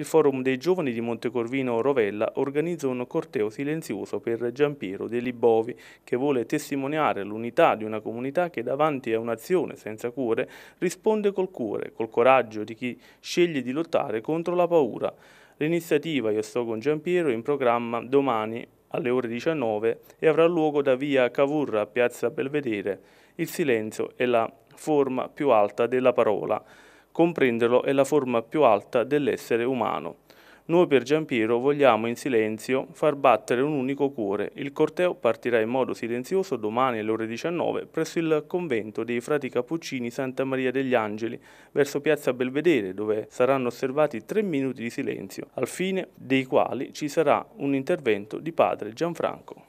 il Forum dei Giovani di Montecorvino Rovella organizza un corteo silenzioso per Giampiero De Libovi, che vuole testimoniare l'unità di una comunità che davanti a un'azione senza cuore risponde col cuore, col coraggio di chi sceglie di lottare contro la paura. L'iniziativa Io sto con Giampiero è in programma domani alle ore 19 e avrà luogo da via Cavour a piazza Belvedere. Il silenzio è la forma più alta della parola. Comprenderlo è la forma più alta dell'essere umano. Noi per Giampiero vogliamo in silenzio far battere un unico cuore. Il corteo partirà in modo silenzioso domani alle ore 19 presso il convento dei frati cappuccini Santa Maria degli Angeli verso Piazza Belvedere dove saranno osservati tre minuti di silenzio, al fine dei quali ci sarà un intervento di padre Gianfranco.